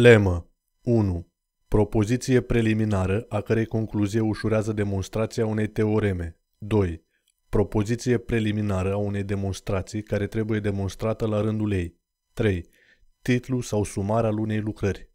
Lemă 1. Propoziție preliminară a cărei concluzie ușurează demonstrația unei teoreme. 2. Propoziție preliminară a unei demonstrații care trebuie demonstrată la rândul ei. 3. Titlu sau sumar al unei lucrări.